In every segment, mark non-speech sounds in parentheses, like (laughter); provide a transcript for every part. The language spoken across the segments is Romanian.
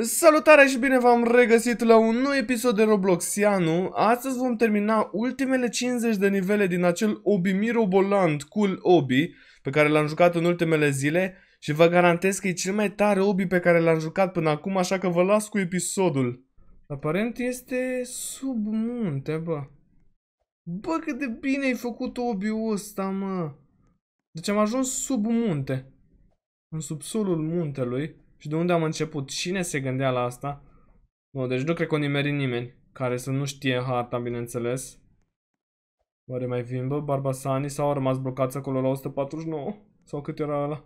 Salutare și bine v-am regăsit la un nou episod de Robloxianu. Astăzi vom termina ultimele 50 de nivele din acel Obi mirobolant Cool Obi pe care l-am jucat în ultimele zile și vă garantez că e cel mai tare Obi pe care l-am jucat până acum, așa că vă las cu episodul. Aparent este sub munte, bă. Bă, cât de bine ai făcut Obi-ul ăsta, mă. Deci am ajuns sub munte. În subsolul muntelui. Și de unde am început? Cine se gândea la asta? Nu, deci nu cred că o nimeri nimeni care să nu știe harta, bineînțeles. Oare mai vin, bă, Barbasani sau au rămas blocați acolo la 149? Sau cât era ăla?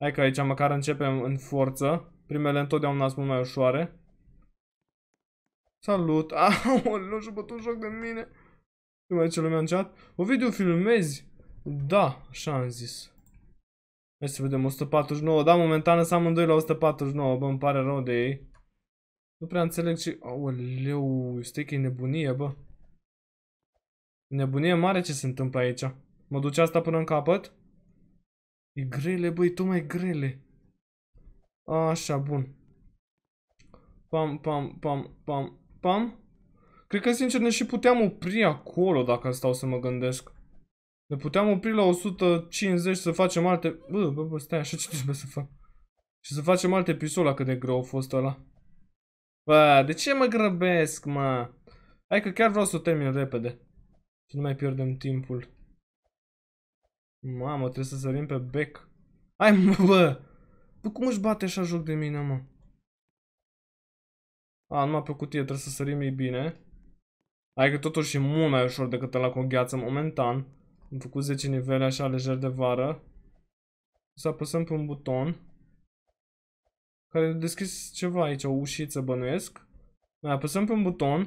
Hai că aici măcar începem în forță. Primele întotdeauna sunt mai ușoare. Salut! (laughs) Aoleu, și bătut joc de mine! Nu mai ce lumea în chat. O video filmezi? Da, așa am zis. Hai să vedem, 149, da, momentan sunt amândoi la 149, bă, îmi pare rău de ei. Nu prea înțeleg ce... Aoleu, știi că e nebunie, bă. Nebunie mare ce se întâmplă aici. Mă duce asta până în capăt? E grele, băi, tu mai grele. Așa, bun. Pam, pam, pam, pam, pam. Cred că, sincer, ne și puteam opri acolo, dacă stau să mă gândesc. Ne puteam opri la 150 să facem alte... Bă, bă, bă, stai, așa ce trebuie să fac? Și să facem alte episod cât de greu a fost ăla. Bă, de ce mă grăbesc, mă? Hai că chiar vreau să o termin repede. Să nu mai pierdem timpul. Mamă, trebuie să sărim pe bec. Hai, mă, bă! Bă, cum își bate așa joc de mine, mă? A, numai pe cutie trebuie să sărim ei bine. Hai că totuși e mult mai ușor decât la cu gheață momentan. Am făcut 10 nivele așa lejer de vară. Să apăsăm pe un buton. Care deschis ceva aici, o ușiță bănuiesc. Mai apăsăm pe un buton.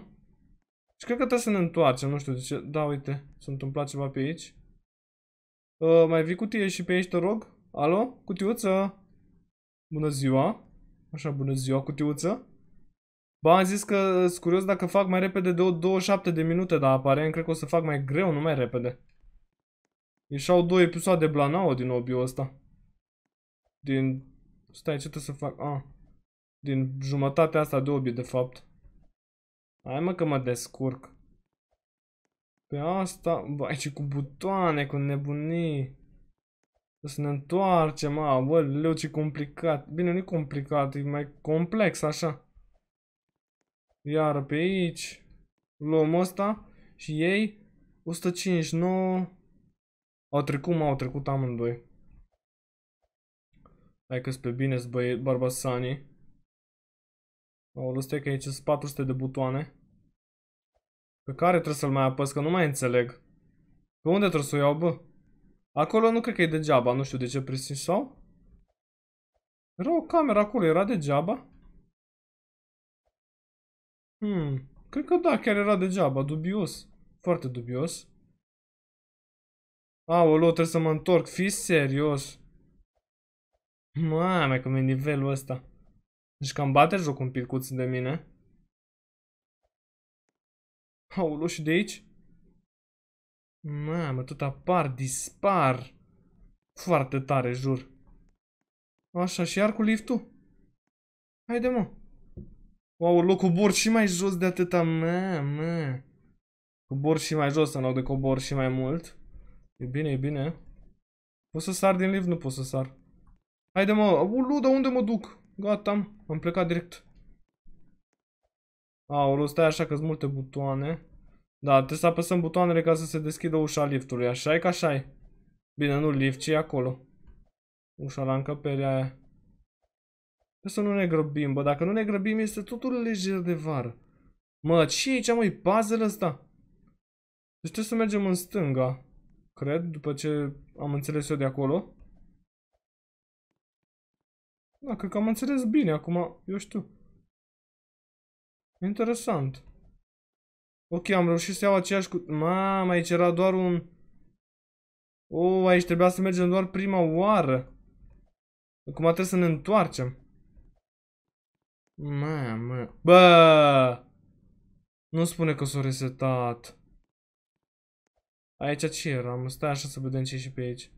Și cred că trebuie să ne întoarcem, nu știu de ce. Da, uite, s-a întâmplat ceva pe aici. Uh, mai vii cutie și pe aici, te rog? Alo? Cutiuță? Bună ziua. Așa, bună ziua, cutiuță. Ba, am zis că uh, sunt curios dacă fac mai repede de 27 de minute, dar aparent cred că o să fac mai greu, nu mai repede. Ieșau două episoade Blanao din obiul ăsta. Din... Stai, ce trebuie să fac? Ah. Din jumătatea asta de obi, de fapt. Hai mă că mă descurc. Pe asta... Băi, ce cu butoane, cu nebunii. Să ne întoarcem, a, bă, leu, ce complicat. Bine, nu e complicat, e mai complex, așa. Iar pe aici... Luăm ăsta și ei... 159... Au trecut, m-au trecut amândoi. Hai că pe bine băie barbasanii. O, ăsta că aici sunt 400 de butoane. Pe care trebuie să-l mai apăs, că nu mai înțeleg. Pe unde trebuie să o iau, bă? Acolo nu cred că e degeaba, nu știu de ce presi sau? Era o cameră acolo, era degeaba? Hmm, cred că da, chiar era degeaba, dubios. Foarte dubios. Aoleu, trebuie să mă întorc. Fii serios. Mame, cum e nivelul ăsta. Deci cam bate joc un picuț de mine. Aoleu, și de aici? Mamă, tot apar, dispar. Foarte tare, jur. Așa, și iar cu liftul. Haide, mă. Wow, loc cobor și mai jos de atâta, mă, mă. Cobor și mai jos în loc de cobor și mai mult. E bine, e bine. Pot să sar din lift? Nu pot să sar. Haide mă, ulu, dar unde mă duc? Gata, am, am plecat direct. Aoleu, stai așa că sunt multe butoane. Da, trebuie să apăsăm butoanele ca să se deschidă ușa liftului. așa e ca așa e. Bine, nu lift, ci e acolo. Ușa la încăperea aia. Trebuie să nu ne grăbim, bă. Dacă nu ne grăbim, este totul lejer de vară. Mă, ce e aici, mă? E puzzle ăsta? Deci trebuie să mergem în stânga cred, după ce am înțeles eu de acolo. Da, cred că am înțeles bine acum, eu știu. Interesant. Ok, am reușit să iau aceeași cu... Mamă, aici era doar un... O, oh, aici trebuia să mergem doar prima oară. Acum trebuie să ne întoarcem. Mamă. Bă! Nu spune că s-a resetat. Aici ce eram? stai așa să vedem ce și pe aici.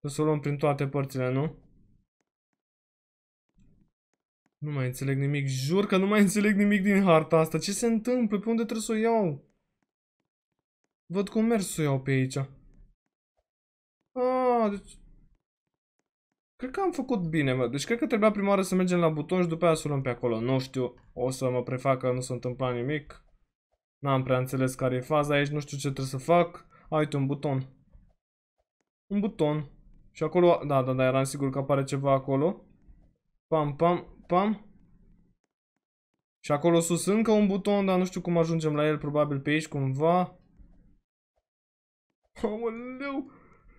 O să o luăm prin toate părțile, nu? Nu mai înțeleg nimic. Jur că nu mai înțeleg nimic din harta asta. Ce se întâmplă? Pe unde trebuie să o iau? Văd cum merg să o iau pe aici. Ah, deci... Cred că am făcut bine, mă. Deci cred că trebuia prima oară să mergem la buton și după aia să o luăm pe acolo. Nu știu. O să mă prefac că nu s-a întâmplat nimic. N-am prea înțeles care e faza aici, nu știu ce trebuie să fac. Ai uite, un buton. Un buton. Și acolo, da, da, da, eram sigur că apare ceva acolo. Pam, pam, pam. Și acolo sus încă un buton, dar nu știu cum ajungem la el, probabil pe aici cumva. Aoleu!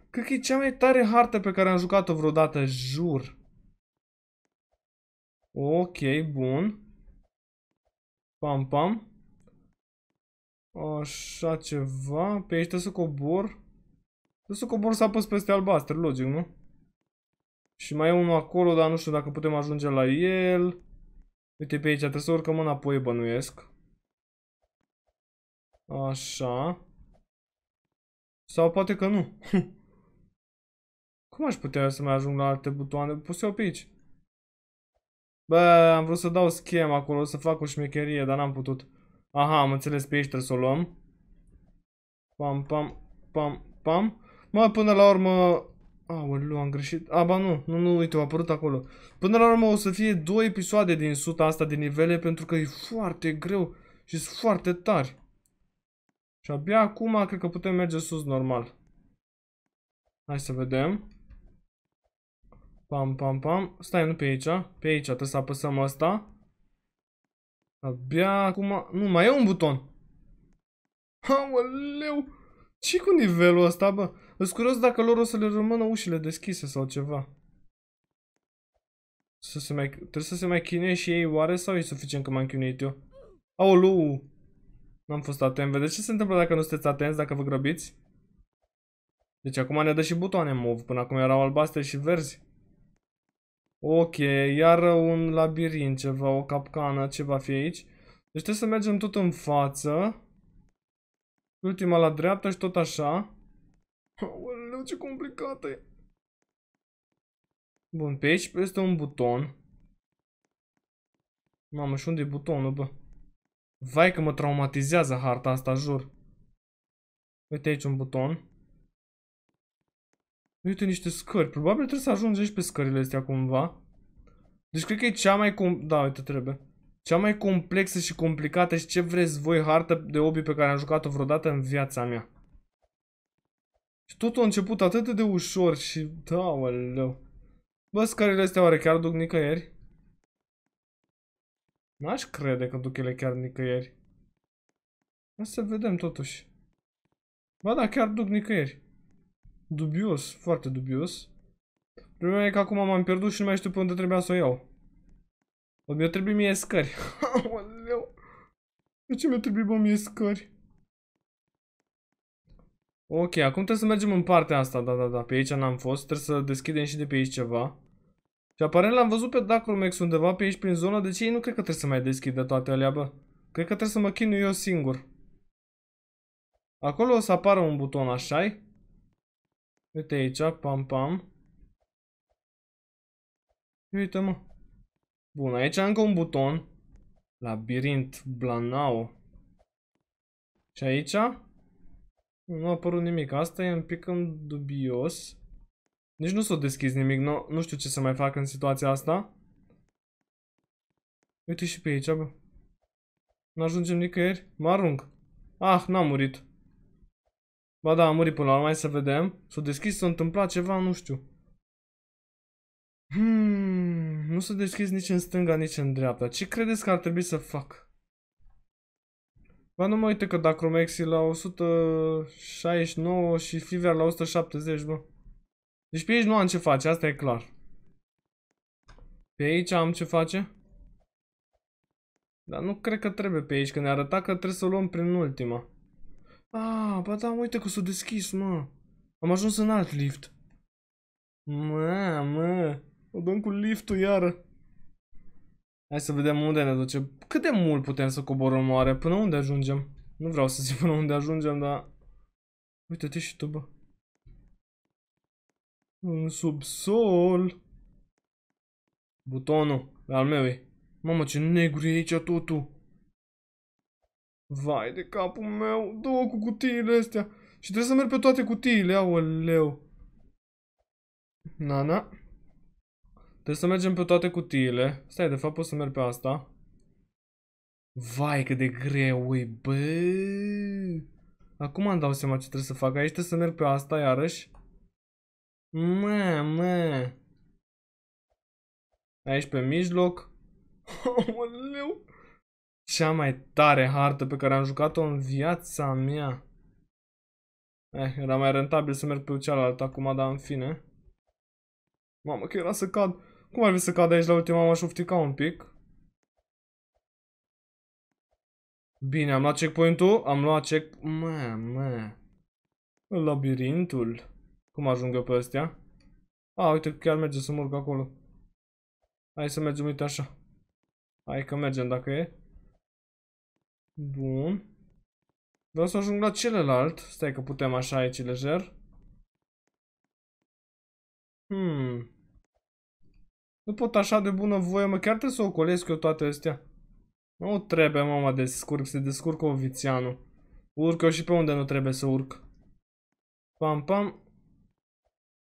Cred că e cea mai tare hartă pe care am jucat-o vreodată, jur. Ok, bun. Pam, pam. Așa ceva. Pe aici trebuie să cobor. Trebuie să cobor să apăs peste albastru, logic, nu? Și mai e unul acolo, dar nu știu dacă putem ajunge la el. Uite pe aici, trebuie să urcăm înapoi, bănuiesc. Așa. Sau poate că nu. (laughs) Cum aș putea să mai ajung la alte butoane? Pus eu pe aici. Bă, am vrut să dau schema acolo, să fac o șmecherie, dar n-am putut. Aha, am înțeles, pe aici trebuie să o luăm. Pam, pam, pam, pam. Mă, până la urmă... Aoleu, am greșit. A, ba nu, nu, nu, uite, a apărut acolo. Până la urmă o să fie două episoade din suta asta de nivele, pentru că e foarte greu și sunt foarte tari. Și abia acum, cred că putem merge sus normal. Hai să vedem. Pam, pam, pam. Stai, nu pe aici. Pe aici trebuie să apăsăm asta. Abia acum... Nu, mai e un buton. Aoleu! ce cu nivelul ăsta, bă? Îți curios dacă lor o să le rămână ușile deschise sau ceva. Să se mai... Trebuie să se mai chinuie și ei oare sau e suficient că m-am chinuit eu? Aoleu! N-am fost atent. Vedeți ce se întâmplă dacă nu sunteți atenți, dacă vă grăbiți? Deci acum ne dă și butoane mov. Până acum erau albastre și verzi. Ok, iar un labirint ceva, o capcană, ce va fi aici? Deci trebuie să mergem tot în față. Ultima la dreapta și tot așa. Aoleu, ce complicată e. Bun, pe aici este un buton. Mamă, și unde e butonul, bă? Vai că mă traumatizează harta asta, jur. Uite aici un buton. Uite niște scări. Probabil trebuie să ajungi aici pe scările astea cumva. Deci cred că e cea mai... Com da, uite, trebuie. Cea mai complexă și complicată și ce vreți voi hartă de obi pe care am jucat-o vreodată în viața mea. Și totul a început atât de ușor și... Da, aleu. Bă, scările astea oare chiar duc nicăieri? N-aș crede că duc ele chiar nicăieri. Hai să vedem totuși. Ba da, chiar duc nicăieri. Dubios, foarte dubios. Problema e că acum m-am pierdut și nu mai știu pe unde trebuia să o iau. O mi-o trebuie mie scări. (laughs) de ce mi-o trebuie bă, mie scări? Ok, acum trebuie să mergem în partea asta, da, da, da, pe aici n-am fost, trebuie să deschidem și de pe aici ceva. Și aparent l-am văzut pe Dacromex undeva pe aici prin zonă, deci ei nu cred că trebuie să mai deschidă toate alea, bă. Cred că trebuie să mă chinu eu singur. Acolo o să apară un buton, așa -i? Uite aici, pam, pam. Uite, mă. Bun, aici încă un buton. Labirint, blanau. Și aici? Nu a apărut nimic. Asta e un pic în dubios. Nici nu s-a deschis nimic. Nu, nu știu ce să mai fac în situația asta. Uite și pe aici, bă. Nu ajungem nicăieri. Mă arunc. Ah, n-am murit. Ba da, a murit până la urmă, hai să vedem. S-a deschis, s-a întâmplat ceva, nu știu. Hmm, nu s-a deschis nici în stânga, nici în dreapta. Ce credeți că ar trebui să fac? Ba nu mă uite că Dacromexi la 169 și Fever la 170, bă. Deci pe aici nu am ce face, asta e clar. Pe aici am ce face? Dar nu cred că trebuie pe aici, că ne arăta că trebuie să o luăm prin ultima. Ah, ba da, uite că s-a deschis, mă. Am ajuns în alt lift. Mă, mă. O dăm cu liftul iară. Hai să vedem unde ne duce. Cât de mult putem să coborăm oare? Până unde ajungem? Nu vreau să zic până unde ajungem, dar... Uite-te și tu, bă. În subsol. Butonul. Al meu e. Mamă, ce negru e aici totul. Vai de capul meu, două cu cutiile astea. Și trebuie să merg pe toate cutiile, aoleu. Na, na. Trebuie să mergem pe toate cutiile. Stai, de fapt pot să merg pe asta. Vai, cât de greu e, bă. Acum îmi dau seama ce trebuie să fac. Aici trebuie să merg pe asta iarăși. Mă, mă. Aici pe mijloc. (laughs) Aoleu cea mai tare hartă pe care am jucat-o în viața mea. Eh, era mai rentabil să merg pe cealaltă acum, dar în fine. Mamă, că era să cad. Cum ar fi să cad aici la ultima? M-aș un pic. Bine, am luat checkpoint-ul, am luat check... Mă, mă... Labirintul. Cum ajung eu pe astea? A, uite, chiar merge să murg acolo. Hai să mergem, uite așa. Hai că mergem dacă e. Bun. Vreau să ajung la celălalt. Stai că putem așa aici lejer. Hmm. Nu pot așa de bună voie, mă. Chiar trebuie să ocolesc eu toate astea. Nu trebuie, mama, de scurc. Se descurcă ovițianul. Urc eu și pe unde nu trebuie să urc. Pam, pam.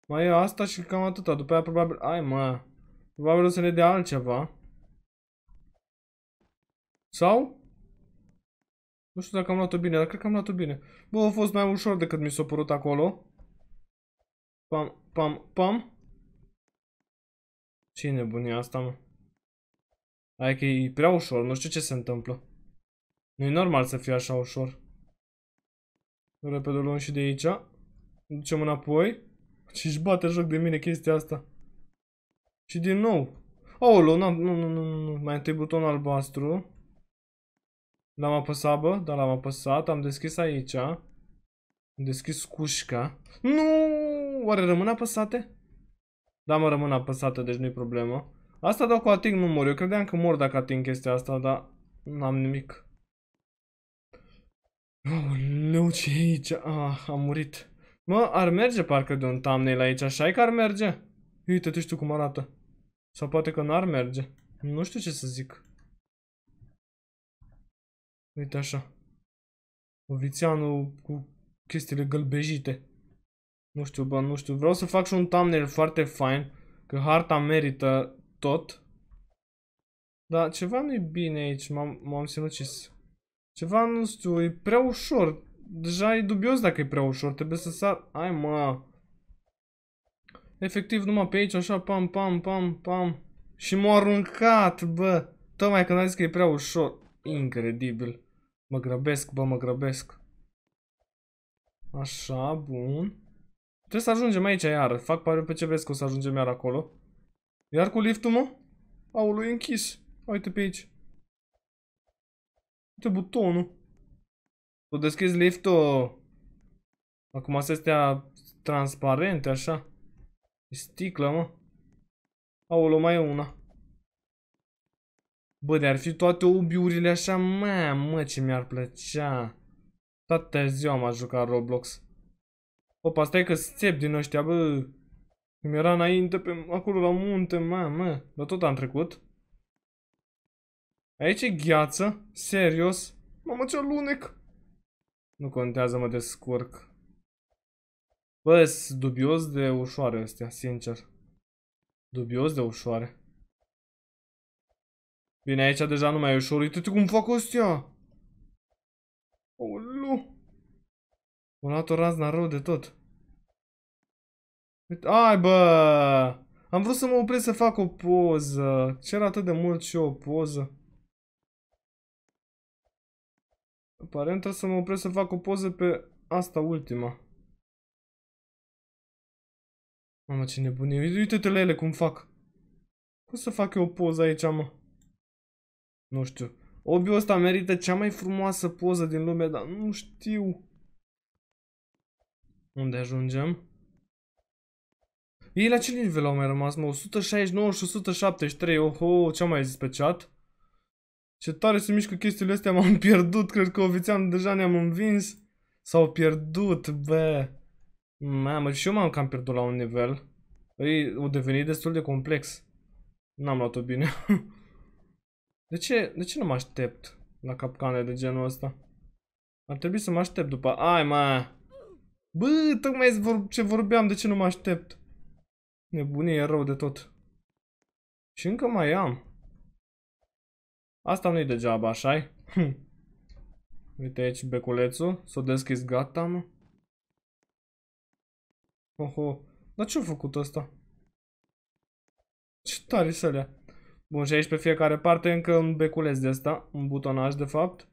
Mai e asta și cam atâta. După aia probabil... Ai, mă. Probabil o să ne dea altceva. Sau? Nu știu dacă am luat-o bine, dar cred că am luat-o bine. Bă, a fost mai ușor decât mi s-a părut acolo. Pam, pam, pam. Ce nebunia asta, mă? Hai că e prea ușor, nu știu ce se întâmplă. nu e normal să fie așa ușor. Repede luăm și de aici. Ducem înapoi. Și își bate joc de mine chestia asta. Și din nou. Aolo, nu, nu, nu, nu, mai întâi buton albastru. L-am apăsat, bă? Da, l-am apăsat. Am deschis aici. Am deschis cușca. Nu! Oare rămân apăsate? Da, mă, rămân apăsate, deci nu-i problemă. Asta dau cu ating nu mor. Eu credeam că mor dacă ating chestia asta, dar n-am nimic. Oh, nu ce e aici? Ah, am murit. Mă, ar merge parcă de un thumbnail aici, așa e că ar merge? Uite, tu știu cum arată. Sau poate că n-ar merge. Nu știu ce să zic. Uite așa. Ovițeanu cu chestiile gălbejite. Nu știu, bă, nu știu. Vreau să fac și un thumbnail foarte fain, că harta merită tot. Dar ceva nu-i bine aici, m-am sinucis. Ceva, nu știu, e prea ușor. Deja e dubios dacă e prea ușor, trebuie să sar... Ai, mă! Efectiv, numai pe aici, așa, pam, pam, pam, pam. Și m-a aruncat, bă! Tocmai când a zis că e prea ușor. Incredibil. Mă grăbesc, bă, mă grăbesc. Așa, bun. Trebuie să ajungem aici iar. Fac pariu pe vezi că o să ajungem iar acolo. Iar cu liftul, mă? Aoleu, e închis. Uite pe aici. Uite butonul. Tu deschizi liftul. Acum astea transparente, așa. E sticlă, mă. Aoleu, mai e una. Bă, de-ar fi toate obiurile așa, mă, mă, ce mi-ar plăcea. Toată ziua m-a jucat Roblox. Opa, stai că țep din ăștia, bă. Cum era înainte, pe, acolo la munte, mă, mă. Dar tot am trecut. Aici e gheață? Serios? Mamă, ce lunec! Nu contează, mă descurc. Bă, dubios de ușoare astea, sincer. Dubios de ușoare. Bine, aici deja nu mai e ușor. Uite-te cum fac ostia! Olu! M-a luat o razna rău de tot. Uite, ai bă! Am vrut să mă opresc să fac o poză. Cer atât de mult și o poză. Aparent trebuie să mă opresc să fac o poză pe asta ultima. Mamă, ce nebunie. Uite-te la ele cum fac. Cum să fac eu o poză aici, mă? Nu știu. Obiul ăsta merită cea mai frumoasă poză din lume, dar nu știu. Unde ajungem? Ei la ce nivel au mai rămas, mă? 169 și 173. Oho, ce-am mai zis pe chat? Ce tare se mișcă chestiile astea, m-am (laughs) pierdut. Cred că ovițeam deja ne-am învins. S-au pierdut, bă. Mamă, și eu m-am cam pierdut la un nivel. Ei, păi, o devenit destul de complex. N-am luat-o bine. (laughs) De ce, de ce nu mă aștept la capcane de genul ăsta? Ar trebui să mă aștept după... Ai, mă! Bă, tocmai vor... ce vorbeam, de ce nu mă aștept? Nebunie e rău de tot. Și încă mai am. Asta nu-i degeaba, așa -i? Hm. Uite aici beculețul. S-o deschis gata, mă. Oho. Dar ce-a făcut ăsta? Ce tare să le Bun, și aici pe fiecare parte încă un beculeț de asta, un butonaj de fapt.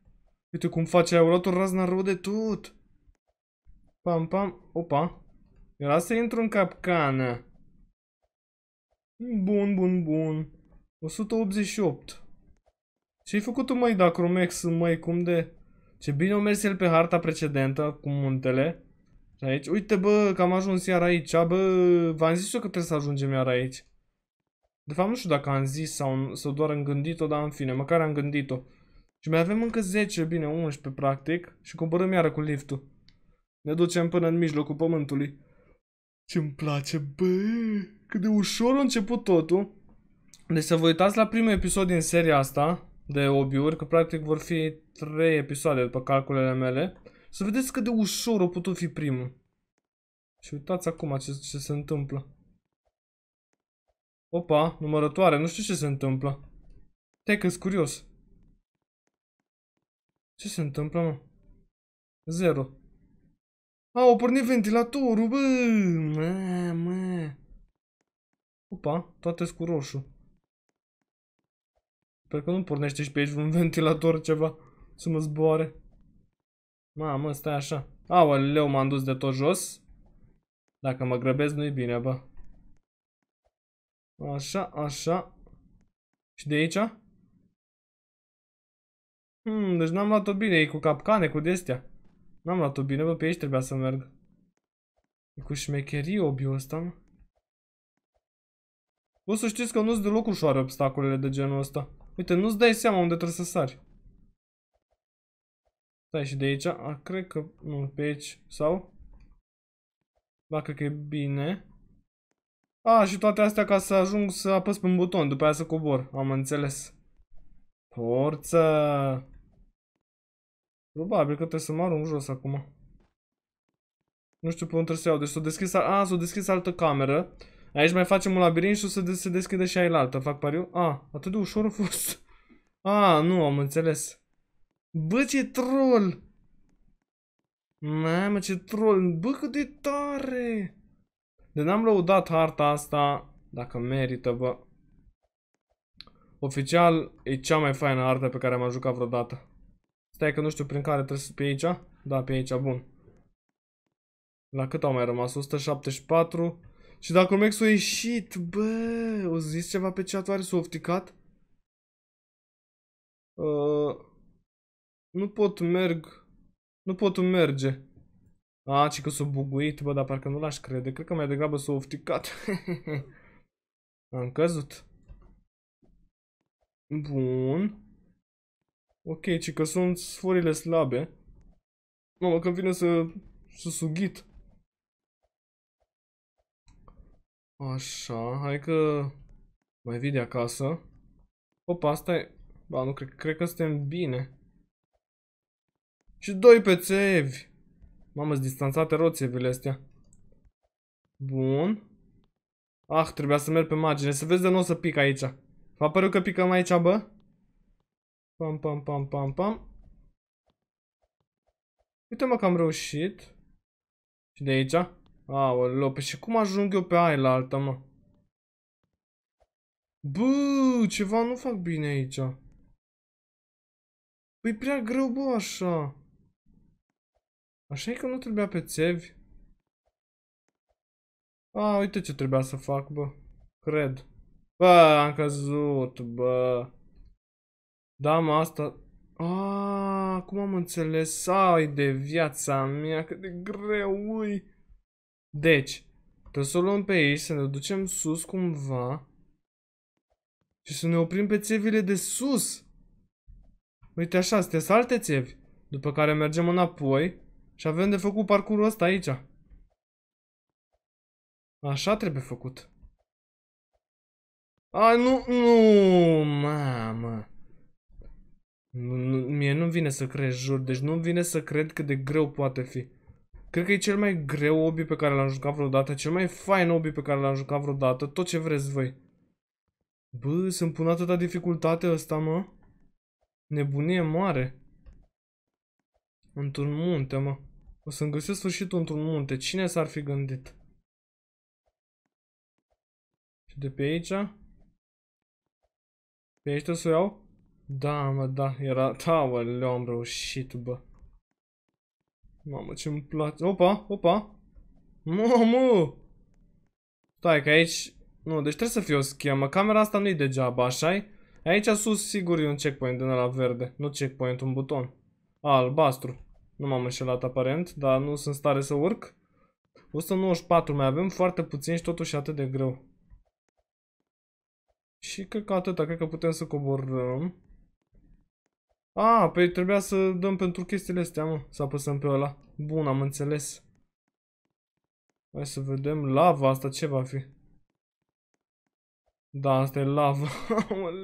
Uite cum face aurotul razna rău de tot. Pam, pam, opa. Era să intru în capcană. Bun, bun, bun. 188. Ce-ai făcut tu, măi, Dacromex, măi, cum de... Ce bine o mers el pe harta precedentă cu muntele. Și aici, uite, bă, că am ajuns iar aici, bă, v-am zis eu că trebuie să ajungem iar aici. De fapt, nu știu dacă am zis sau, sau doar am gândit-o, dar în fine, măcar am gândit-o. Și mai avem încă 10, bine, 11 practic, și coborâm iară cu liftul. Ne ducem până în mijlocul pământului. Ce-mi place, bă! Cât de ușor a început totul. Deci să vă uitați la primul episod din seria asta de obiuri, că practic vor fi 3 episoade după calculele mele. Să vedeți cât de ușor a putut fi primul. Și uitați acum ce, ce se întâmplă. Opa, numărătoare, nu știu ce se întâmplă. Te că curios. Ce se întâmplă, mă? Zero. A, o pornit ventilatorul, bă! Mă, mă. Opa, toate cu roșu. Sper că nu pornește și pe aici un ventilator ceva să mă zboare. Mamă, stai așa. Aoleu, m-am dus de tot jos. Dacă mă grăbesc, nu-i bine, bă. Așa, așa. Și de aici? Hmm, deci n-am luat-o bine, e cu capcane, cu destea. N-am luat-o bine, bă, pe aici trebuia să merg. E cu șmecherie obiul ăsta, mă. O să știți că nu s deloc ușoare obstacolele de genul ăsta. Uite, nu-ți dai seama unde trebuie să sari. Stai și de aici, A, cred că, nu, pe aici, sau? Ba, cred că e bine. A, și toate astea ca să ajung să apăs pe un buton, după aia să cobor. Am înțeles. Forță! Probabil că trebuie să mă arunc jos acum. Nu știu pe unde trebuie să iau. Deci s-a deschis, a, s-a deschis altă cameră. Aici mai facem un labirint și o să de se deschide și altă. Fac pariu? A, atât de ușor a fost. A, nu, am înțeles. Bă, ce troll! Mamă, ce troll! Bă, cât de tare! De n-am lăudat harta asta, dacă merită, bă. Oficial, e cea mai faină hartă pe care am jucat vreodată. Stai că nu știu prin care trebuie să pe aici. Da, pe aici, bun. La cât au mai rămas? 174. Și dacă mexul a ieșit, bă, o zis ceva pe chat, oare s-a ofticat? Uh, nu pot merg. Nu pot merge. A, ci că s-a buguit, bă, dar parcă nu l-aș crede. Cred că mai degrabă s-a ofticat. (laughs) Am căzut. Bun. Ok, ci că sunt sforile slabe. Mamă, că vine să... să sughit. Așa, hai că... Mai vii de acasă. Opa, asta e... Ba, nu, cred, cred că suntem bine. Și doi pe Mamă, sunt distanțate roțevile astea. Bun. Ah, trebuia să merg pe margine. Să vezi de nu o să pic aici. Va a părut că picăm aici, bă? Pam, pam, pam, pam, pam. Uite mă că am reușit. Și de aici? Aoleo, pe păi și cum ajung eu pe aia la alta, mă? Bă, ceva nu fac bine aici. Păi prea greu, bă, așa. Așa e că nu trebuia pe țevi. A, uite ce trebuia să fac, bă. Cred. Bă, am căzut, bă. Da, mă, asta... A, cum am înțeles? Ai de viața mea, cât de greu, ui. Deci, trebuie să o luăm pe aici, să ne ducem sus cumva. Și să ne oprim pe țevile de sus. Uite așa, sunt alte țevi. După care mergem înapoi. Și avem de făcut parcurul ăsta aici. Așa trebuie făcut. A, nu, nu, mamă. Nu, nu, mie nu vine să cred, jur. Deci nu vine să cred cât de greu poate fi. Cred că e cel mai greu obi pe care l-am jucat vreodată, cel mai fain obi pe care l-am jucat vreodată, tot ce vreți voi. Bă, să-mi pun atâta dificultate ăsta, mă. Nebunie mare. Într-un munte, mă. O să-mi găsesc sfârșitul într-un munte. Cine s-ar fi gândit? Și de pe aici? Pe aici să o iau? Da, mă, da, era... Da, le-am reușit, bă. Mamă, ce-mi place. Opa, opa. Mamă! Stai, că aici... Nu, deci trebuie să fie o schemă. Camera asta nu-i degeaba, așa -i? Aici sus, sigur, e un checkpoint din ăla verde. Nu checkpoint, un buton. Albastru. Nu m-am înșelat aparent, dar nu sunt stare să urc. 194 mai avem, foarte puțin și totuși atât de greu. Și cred că atâta, cred că putem să coborăm. A, păi trebuia să dăm pentru chestiile astea, mă, să apăsăm pe ăla. Bun, am înțeles. Hai să vedem, lava asta ce va fi? Da, asta e lava.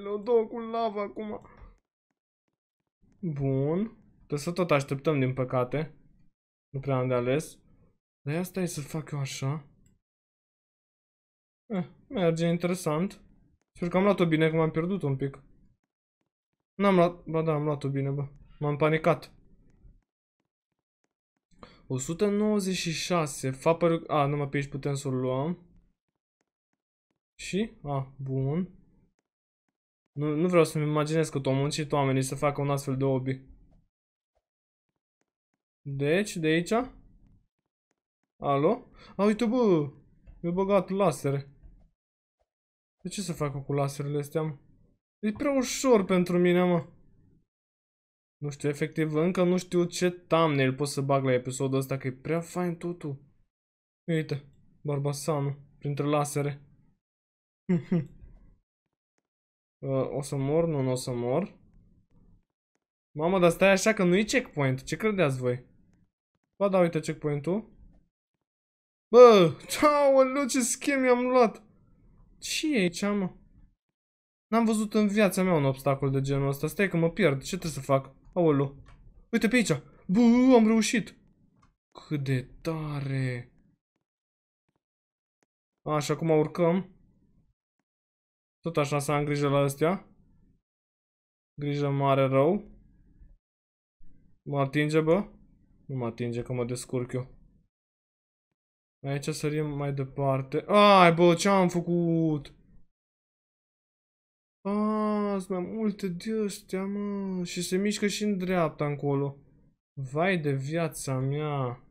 (laughs) O două cu lava acum. Bun. Trebuie să tot așteptăm, din păcate. Nu prea am de ales. Dar asta e să fac eu așa. Eh, merge interesant. Sper că am luat-o bine, că m-am pierdut un pic. N-am luat... Ba da, am luat-o bine, bă. M-am panicat. 196. Fapăr... A, numai pe aici putem să l luăm. Și? A, bun. Nu, nu vreau să-mi imaginez că o muncit oamenii să facă un astfel de obi. Deci, de aici? Alo? A, uite, bă! Mi-a băgat lasere. De ce să fac cu laserele astea, mă? E prea ușor pentru mine, mă. Nu știu, efectiv, încă nu știu ce thumbnail pot să bag la episodul ăsta, că e prea fain totul. Uite, barbasanul, printre lasere. (laughs) Uh, o să mor? Nu, nu o să mor. Mamă, dar stai așa că nu e checkpoint. Ce credeți voi? Ba da, uite checkpoint-ul. Bă, alu, ce schem i-am luat! Ce e aici, mă? N-am văzut în viața mea un obstacol de genul ăsta. Stai că mă pierd. Ce trebuie să fac? Aolo. Uite pe aici. Bă, am reușit. Cât de tare. Așa, acum urcăm. Tot așa să am grijă la astea. Grijă mare rău. Mă atinge, bă. Nu mă atinge că mă descurc eu. Aici sărim mai departe. Ai bă, ce am făcut? Aaa, mai multe de astea, mă. Și se mișcă și în dreapta încolo. Vai de viața mea.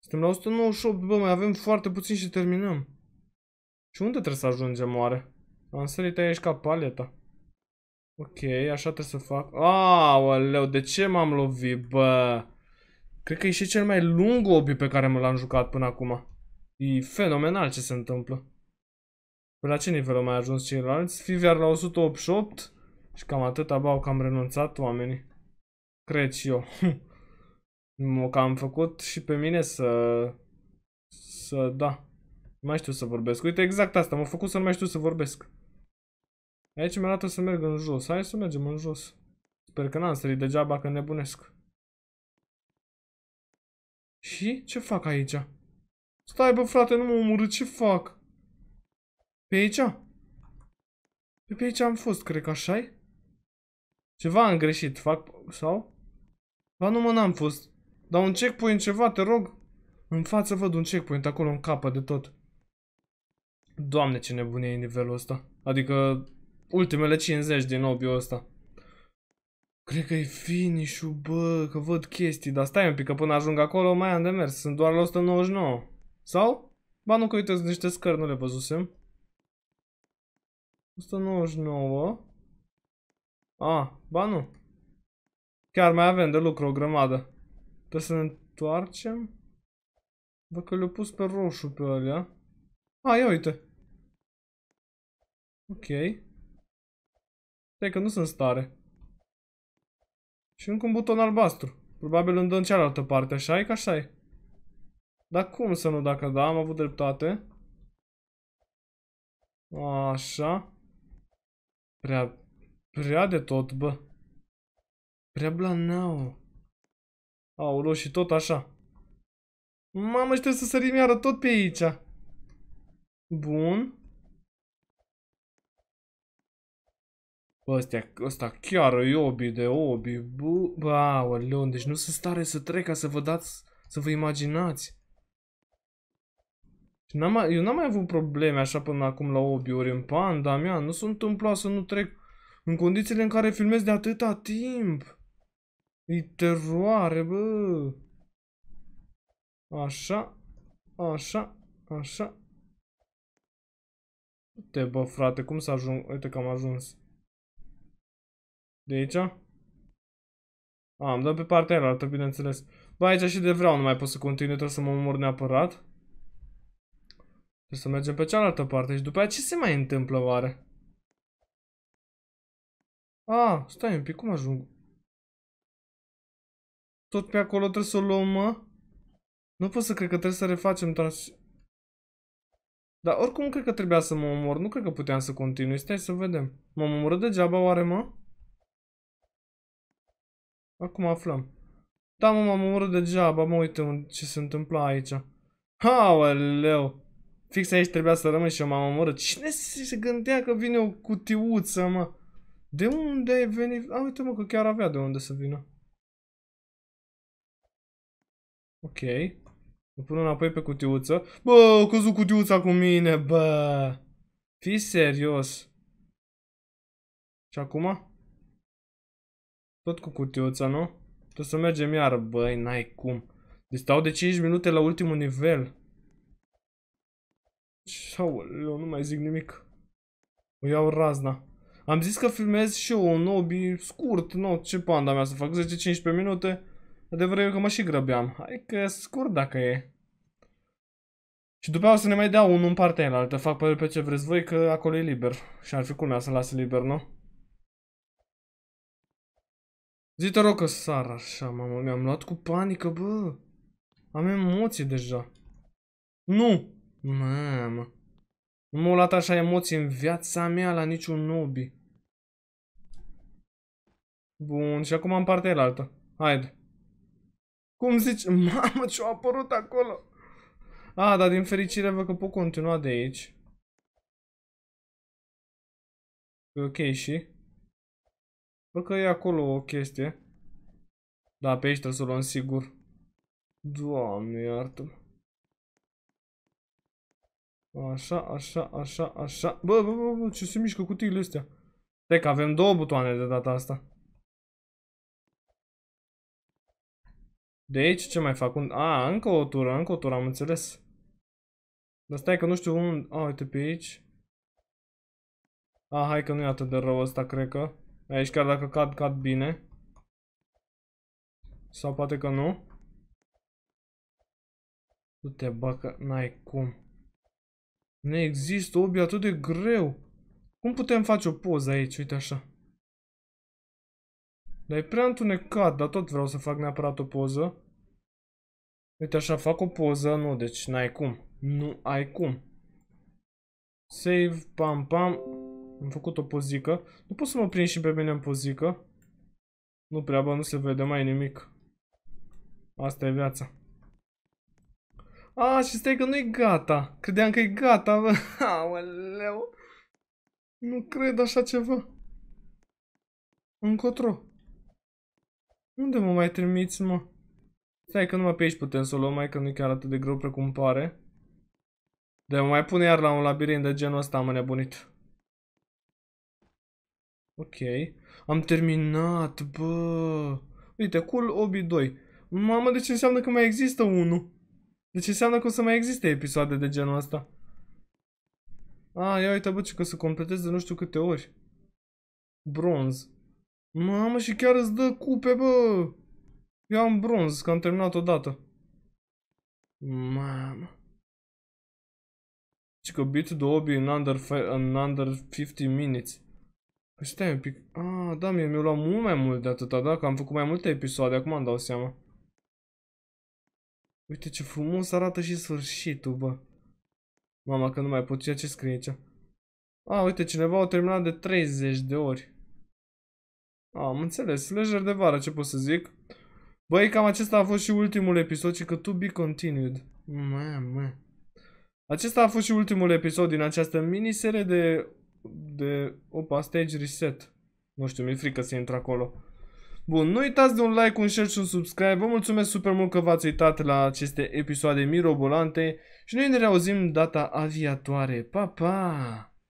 Suntem la 198, bă, mai avem foarte puțin și terminăm. Și unde trebuie să ajungem oare? Am sărit aici ca paleta. Ok, așa trebuie să fac. Aoleu, de ce m-am lovit, bă? Cred că e și cel mai lung obi pe care mă l-am jucat până acum. E fenomenal ce se întâmplă. Pe păi la ce nivel au mai ajuns ceilalți? Fiviar la 188 și cam atât bau că am renunțat oamenii. Cred și eu. (laughs) mă cam făcut și pe mine să... Să, da. Nu mai știu să vorbesc. Uite, exact asta. M-a făcut să nu mai știu să vorbesc. Aici mi arată să merg în jos. Hai să mergem în jos. Sper că n-am sărit degeaba că nebunesc. Și? Ce fac aici? Stai bă frate, nu mă omorât, ce fac? Pe aici? Pe, pe aici am fost, cred că așa -i? Ceva am greșit, fac, sau? Ba nu mă, n-am fost. Dar un checkpoint ceva, te rog. În față văd un checkpoint acolo în capă de tot. Doamne, ce nebunie e nivelul ăsta. Adică ultimele 50 din obiul ăsta. Cred că e finish-ul, bă, că văd chestii, dar stai un pic, că până ajung acolo mai am de mers, sunt doar la 199. Sau? Ba nu, că uite, niște scări, nu le văzusem. 199. A, ah, ba nu. Chiar mai avem de lucru o grămadă. Trebuie să ne întoarcem? Bă, că le-au pus pe roșu pe alea. A, ah, ia uite. Ok. Stai că nu sunt stare. Și încă un buton albastru. Probabil îmi dă în cealaltă parte, așa e că așa e. Dar cum să nu dacă da, am avut dreptate. Așa. Prea, prea de tot, bă. Prea blanau. Aoleu, și tot așa. Mamă, și trebuie să sărim iară tot pe aici. Bun. Ăstea, ăsta chiar e obi de obi. Bă, aoleu, deci nu sunt stare să trec ca să vă dați, să vă imaginați. eu n-am mai avut probleme așa până acum la obi-uri în panda mea. Nu s-a întâmplat să nu trec în condițiile în care filmez de atâta timp. E teroare, bă. Așa, așa, așa. Uite, bă, frate, cum să ajung? Uite că am ajuns. De aici? A, am dat pe partea aia, bineînțeles. Ba, aici și de vreau nu mai pot să continui, trebuie să mă omor neapărat. Trebuie să mergem pe cealaltă parte și după aia ce se mai întâmplă oare? A, stai un pic, cum ajung? Tot pe acolo trebuie să o luăm, mă? Nu pot să cred că trebuie să refacem trans... Dar oricum cred că trebuia să mă omor, nu cred că puteam să continui, stai să vedem. M-am omorât degeaba oare, mă? Acum aflăm. Da, mă, m-am omorât degeaba, mă uite ce se întâmpla aici. leu. Fix aici trebuia să rămân și eu m-am omorât. Cine se gândea că vine o cutiuță, mă? De unde ai venit? A, uite mă că chiar avea de unde să vină. Ok. Îl pun înapoi pe cutiuță. Bă, a căzut cutiuța cu mine, bă! Fii serios. Și acum? Tot cu cutiuța, nu? Trebuie să mergem iar, băi, n-ai cum. Deci stau de 5 minute la ultimul nivel. Sau, eu nu mai zic nimic. O iau razna. Am zis că filmez și eu un obi scurt, nu, ce panda mea să fac, 10-15 minute. Adevărul e că mă și grăbeam. Hai că scurt dacă e. Și după o să ne mai dea unul în partea aia, fac pe ce vreți voi, că acolo e liber. Și ar fi culmea să lase liber, nu? Zi te rog că sar așa, mamă, mi-am luat cu panică, bă. Am emoții deja. Nu! Mamă. Nu m-au luat așa emoții în viața mea la niciun nobi. Bun, și acum am partea la altă. Haide. Cum zici? (laughs) Mamă, ce-a apărut acolo? A, dar din fericire văd că pot continua de aici. Ok, și... Bă, că e acolo o chestie. Da, pe aici trebuie să o luăm sigur. Doamne, iartă-mă. Așa, așa, așa, așa. Bă, bă, bă, bă, ce se mișcă cutiile astea? Stai că avem două butoane de data asta. De aici ce mai fac? Un... A, încă o tură, încă o tură, am înțeles. Dar stai că nu știu unde... A, uite pe aici. A, hai că nu e atât de rău ăsta, cred că. Aici chiar dacă cad, cad bine. Sau poate că nu. Nu te bă că n-ai cum. Nu există obi atât de greu. Cum putem face o poză aici? Uite așa. Dar e prea întunecat, dar tot vreau să fac neapărat o poză. Uite așa, fac o poză, nu, deci n-ai cum. Nu ai cum. Save, pam, pam. Am făcut o pozică. Nu pot să mă prind și pe mine în pozică. Nu prea, bă, nu se vede mai nimic. Asta e viața. A, și stai că nu e gata. Credeam că e gata, bă. (laughs) Aoleu. Nu cred așa ceva. Încotro. Unde mă mai trimiți, mă? Stai că numai pe aici putem să o luăm, mai că nu e chiar atât de greu precum pare. De mă mai pune iar la un labirint de genul ăsta, mă nebunit. Ok. Am terminat, bă. Uite, cool obi 2. Mamă, deci înseamnă că mai există unul. Deci înseamnă că o să mai existe episoade de genul ăsta. A, ia uite, bă, ce că să completez de nu știu câte ori. Bronz. Mamă, și chiar îți dă cupe, bă. Eu am bronz, că am terminat odată. Mamă. Și că beat the obi în under, under 50 minutes. Păi stai un pic. Ah, da, mi-a luat mult mai mult de atâta, da? Că am făcut mai multe episoade, acum îmi dau seama. Uite ce frumos arată și sfârșitul, bă. Mama, că nu mai pot. Ceea ce scrie aici? A, ah, uite, cineva a terminat de 30 de ori. A, ah, am înțeles. Lejer de vară, ce pot să zic? Băi, cam acesta a fost și ultimul episod, și că to be continued. mă. Acesta a fost și ultimul episod din această miniserie de de... Opa, stage reset. Nu știu, mi-e frică să intru acolo. Bun, nu uitați de un like, un share și un subscribe. Vă mulțumesc super mult că v-ați uitat la aceste episoade mirobolante și noi ne reauzim data aviatoare. Pa, pa!